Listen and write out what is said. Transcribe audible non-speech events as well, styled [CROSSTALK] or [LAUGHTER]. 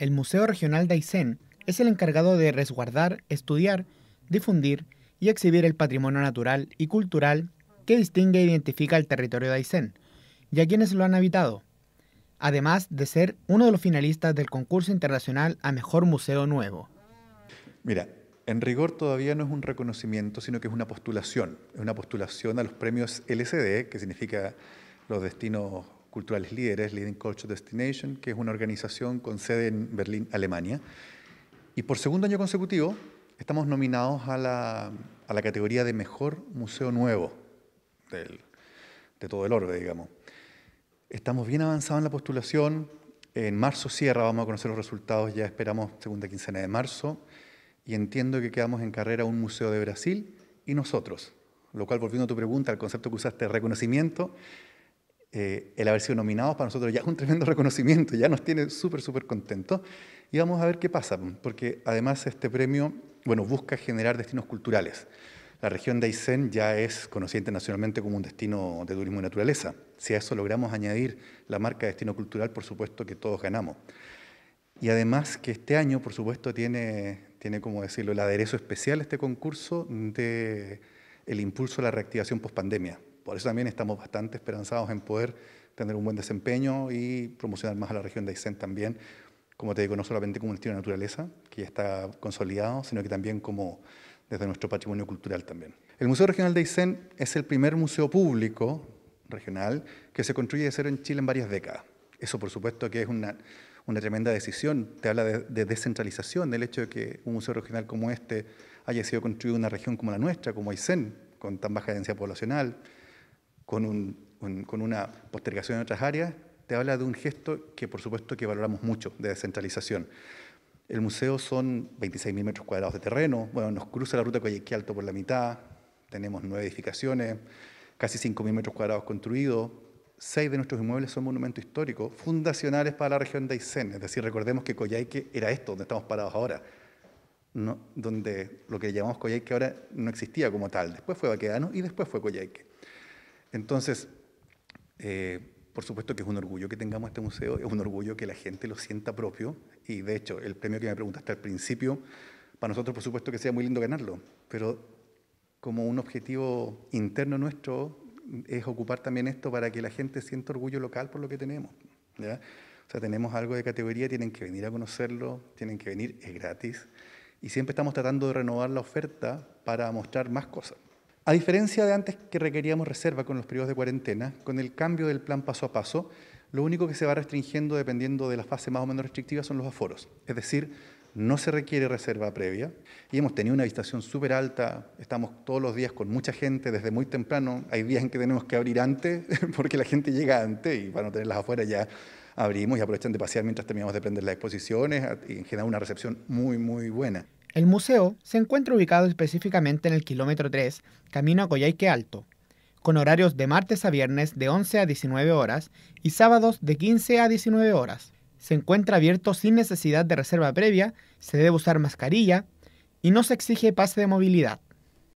El Museo Regional de Aysén es el encargado de resguardar, estudiar, difundir y exhibir el patrimonio natural y cultural que distingue e identifica el territorio de Aysén y a quienes lo han habitado, además de ser uno de los finalistas del concurso internacional a Mejor Museo Nuevo. Mira, en rigor todavía no es un reconocimiento, sino que es una postulación. Es una postulación a los premios LCD, que significa los destinos culturales líderes, Leading Culture Destination, que es una organización con sede en Berlín, Alemania. Y por segundo año consecutivo estamos nominados a la, a la categoría de mejor museo nuevo de todo el orbe, digamos. Estamos bien avanzados en la postulación. En marzo cierra, vamos a conocer los resultados, ya esperamos segunda quincena de marzo. Y entiendo que quedamos en carrera un museo de Brasil y nosotros. Lo cual, volviendo a tu pregunta, al concepto que usaste reconocimiento, eh, el haber sido nominados para nosotros ya es un tremendo [LAUGHS] reconocimiento, ya nos tiene súper, súper contentos. Y vamos a ver qué pasa, pues, porque además este premio bueno, busca generar destinos culturales. La región de Aysén ya es conocida internacionalmente como un destino de turismo y naturaleza. Si a eso logramos añadir la marca de destino cultural, por supuesto que todos ganamos. Y además que este año, por supuesto, tiene, tiene como decirlo, el aderezo especial este concurso de el impulso a la reactivación post-pandemia por eso también estamos bastante esperanzados en poder tener un buen desempeño y promocionar más a la región de Aysén también, como te digo, no solamente como un estilo de naturaleza, que ya está consolidado, sino que también como desde nuestro patrimonio cultural también. El Museo Regional de Aysén es el primer museo público regional que se construye de cero en Chile en varias décadas. Eso por supuesto que es una, tremenda decisión, te habla de, de, descentralización, del hecho de que un museo regional como este haya sido construido en una región como la nuestra, como Aysén, con tan baja densidad poblacional, con, una postergación en otras áreas, te habla de un gesto que por supuesto que valoramos mucho, de descentralización. El museo son 26.000 metros cuadrados de terreno, bueno, nos cruza la ruta Coyequi Alto por la mitad, tenemos nueve edificaciones, casi 5.000 metros cuadrados construidos, seis de nuestros inmuebles son monumentos históricos fundacionales para la región de Aysén, es decir, recordemos que Coyhaique era esto, donde estamos parados ahora, donde lo que llamamos Coyhaique ahora no existía como tal, después fue Baquedano y después fue Coyhaique. Entonces, eh, por supuesto que es un orgullo que tengamos este museo, es un orgullo que la gente lo sienta propio y de hecho el premio que me preguntaste al principio, para nosotros por supuesto que sea muy lindo ganarlo, pero como un objetivo interno nuestro es ocupar también esto para que la gente sienta orgullo local por lo que tenemos. O sea, tenemos algo de categoría, tienen que venir a conocerlo, tienen que venir, es gratis. Y siempre estamos tratando de renovar la oferta para mostrar más cosas. A diferencia de antes que requeríamos reserva con los periodos de cuarentena, con el cambio del plan paso a paso, lo único que se va restringiendo dependiendo de la fase más o menos restrictiva son los aforos. Es decir, no se requiere reserva previa y hemos tenido una visitación súper alta, estamos todos los días con mucha gente desde muy temprano, hay días en que tenemos que abrir antes [LAUGHS] porque la gente llega antes y para no tenerlas afuera ya abrimos y aprovechan de pasear mientras terminamos de prender las exposiciones y en general una recepción muy, muy buena. El museo se encuentra ubicado específicamente en el kilómetro 3, camino a Coyhaique Alto, con horarios de martes a viernes de 11 a 19 horas y sábados de 15 a 19 horas. Se encuentra abierto sin necesidad de reserva previa, se debe usar mascarilla y no se exige pase de movilidad.